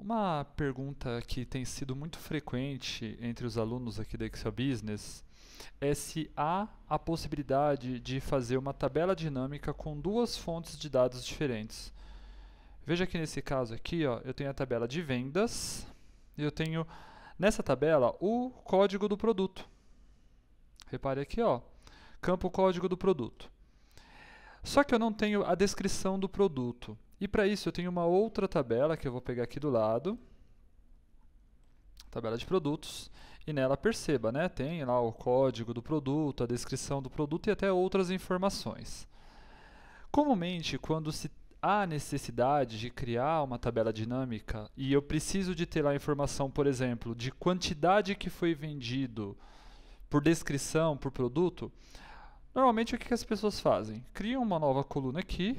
Uma pergunta que tem sido muito frequente entre os alunos aqui da Excel Business é se há a possibilidade de fazer uma tabela dinâmica com duas fontes de dados diferentes. Veja que nesse caso aqui, ó, eu tenho a tabela de vendas e eu tenho nessa tabela o código do produto. Repare aqui, ó, campo código do produto. Só que eu não tenho a descrição do produto. E para isso eu tenho uma outra tabela que eu vou pegar aqui do lado, tabela de produtos, e nela perceba, né, tem lá o código do produto, a descrição do produto e até outras informações. Comumente, quando se há necessidade de criar uma tabela dinâmica e eu preciso de ter lá informação, por exemplo, de quantidade que foi vendido por descrição, por produto, normalmente o que as pessoas fazem? Criam uma nova coluna aqui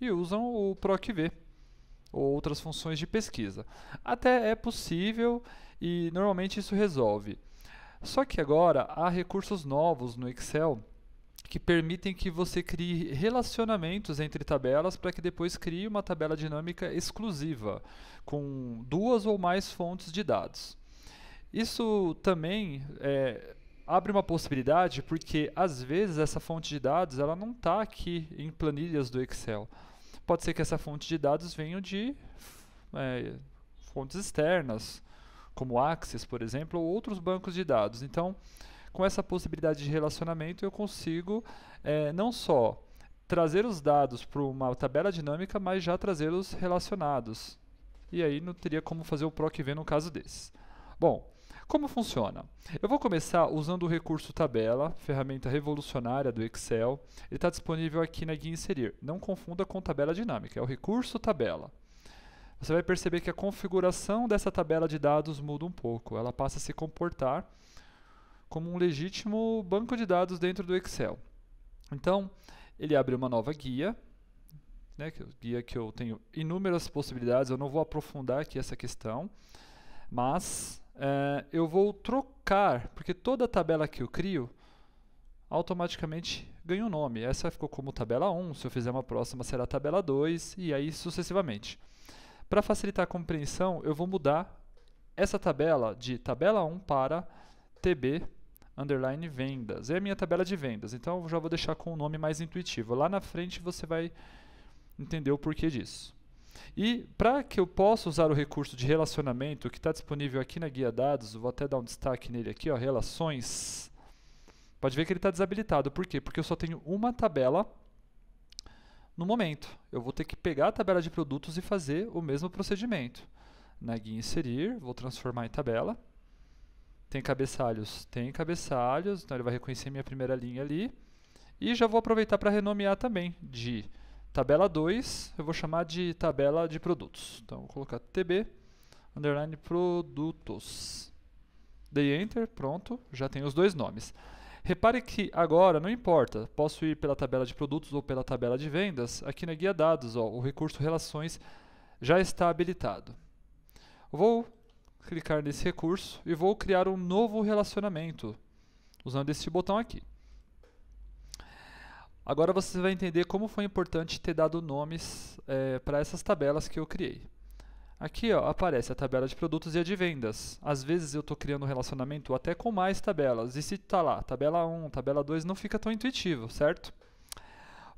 e usam o PROCV ou outras funções de pesquisa. Até é possível e normalmente isso resolve. Só que agora há recursos novos no Excel que permitem que você crie relacionamentos entre tabelas para que depois crie uma tabela dinâmica exclusiva com duas ou mais fontes de dados. Isso também é, abre uma possibilidade porque às vezes essa fonte de dados ela não está aqui em planilhas do Excel pode ser que essa fonte de dados venha de é, fontes externas, como Axis, por exemplo, ou outros bancos de dados. Então, com essa possibilidade de relacionamento, eu consigo é, não só trazer os dados para uma tabela dinâmica, mas já trazê-los relacionados. E aí não teria como fazer o PROC V no caso desses. Bom, como funciona? Eu vou começar usando o recurso tabela, ferramenta revolucionária do Excel. Ele está disponível aqui na guia inserir. Não confunda com tabela dinâmica, é o recurso tabela. Você vai perceber que a configuração dessa tabela de dados muda um pouco. Ela passa a se comportar como um legítimo banco de dados dentro do Excel. Então, ele abre uma nova guia, né, guia que eu tenho inúmeras possibilidades, eu não vou aprofundar aqui essa questão, mas é, eu vou trocar, porque toda tabela que eu crio automaticamente ganha um nome. Essa ficou como tabela 1, se eu fizer uma próxima será tabela 2 e aí sucessivamente. Para facilitar a compreensão, eu vou mudar essa tabela de tabela 1 para TB underline vendas. É a minha tabela de vendas, então eu já vou deixar com um nome mais intuitivo. Lá na frente você vai entender o porquê disso. E para que eu possa usar o recurso de relacionamento que está disponível aqui na guia dados, vou até dar um destaque nele aqui, ó, relações. Pode ver que ele está desabilitado. Por quê? Porque eu só tenho uma tabela no momento. Eu vou ter que pegar a tabela de produtos e fazer o mesmo procedimento. Na guia inserir, vou transformar em tabela. Tem cabeçalhos? Tem cabeçalhos. Então ele vai reconhecer minha primeira linha ali. E já vou aproveitar para renomear também de Tabela 2, eu vou chamar de tabela de produtos. Então, vou colocar tb, underline produtos. Dei enter, pronto, já tem os dois nomes. Repare que agora não importa, posso ir pela tabela de produtos ou pela tabela de vendas. Aqui na guia dados, ó, o recurso relações já está habilitado. Vou clicar nesse recurso e vou criar um novo relacionamento usando esse botão aqui. Agora você vai entender como foi importante ter dado nomes é, para essas tabelas que eu criei. Aqui ó, aparece a tabela de produtos e a de vendas. Às vezes eu estou criando um relacionamento até com mais tabelas. E se está lá, tabela 1, tabela 2, não fica tão intuitivo, certo?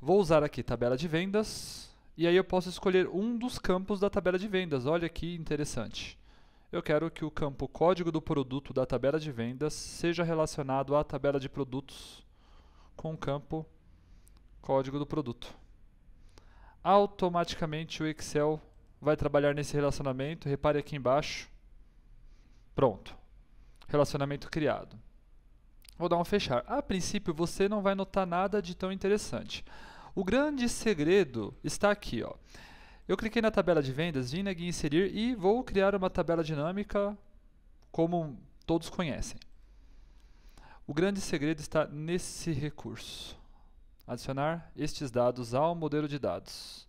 Vou usar aqui tabela de vendas. E aí eu posso escolher um dos campos da tabela de vendas. Olha que interessante. Eu quero que o campo código do produto da tabela de vendas seja relacionado à tabela de produtos com o campo código do produto. Automaticamente o Excel vai trabalhar nesse relacionamento, repare aqui embaixo. Pronto. Relacionamento criado. Vou dar um fechar. A princípio você não vai notar nada de tão interessante. O grande segredo está aqui, ó. Eu cliquei na tabela de vendas, vim aqui em inserir e vou criar uma tabela dinâmica como todos conhecem. O grande segredo está nesse recurso adicionar estes dados ao modelo de dados.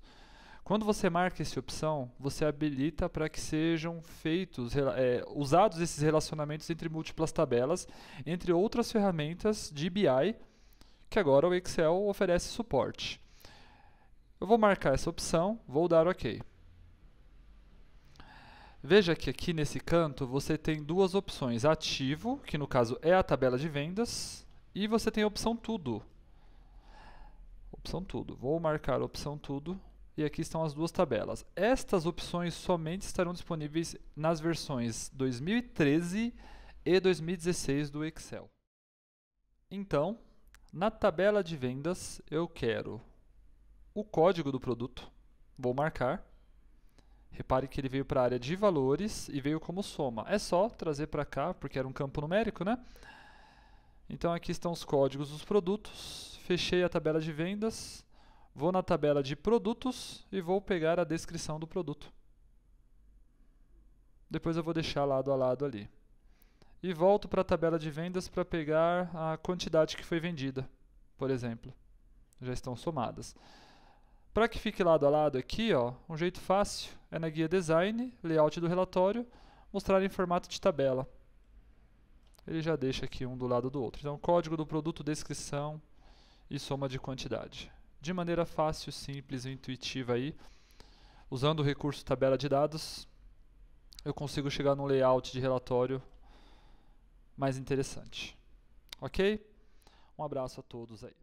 Quando você marca essa opção, você habilita para que sejam feitos, é, usados esses relacionamentos entre múltiplas tabelas, entre outras ferramentas de BI, que agora o Excel oferece suporte. Eu vou marcar essa opção, vou dar OK. Veja que aqui nesse canto você tem duas opções, ativo, que no caso é a tabela de vendas, e você tem a opção tudo, opção tudo. Vou marcar opção tudo e aqui estão as duas tabelas. Estas opções somente estarão disponíveis nas versões 2013 e 2016 do Excel. Então, na tabela de vendas, eu quero o código do produto, vou marcar. Repare que ele veio para a área de valores e veio como soma. É só trazer para cá, porque era um campo numérico, né? Então aqui estão os códigos dos produtos, fechei a tabela de vendas, vou na tabela de produtos e vou pegar a descrição do produto. Depois eu vou deixar lado a lado ali. E volto para a tabela de vendas para pegar a quantidade que foi vendida, por exemplo. Já estão somadas. Para que fique lado a lado aqui, ó, um jeito fácil é na guia Design, Layout do relatório, mostrar em formato de tabela. Ele já deixa aqui um do lado do outro. Então, código do produto, descrição, e soma de quantidade. De maneira fácil, simples e intuitiva aí, usando o recurso tabela de dados, eu consigo chegar num layout de relatório mais interessante. Ok? Um abraço a todos aí.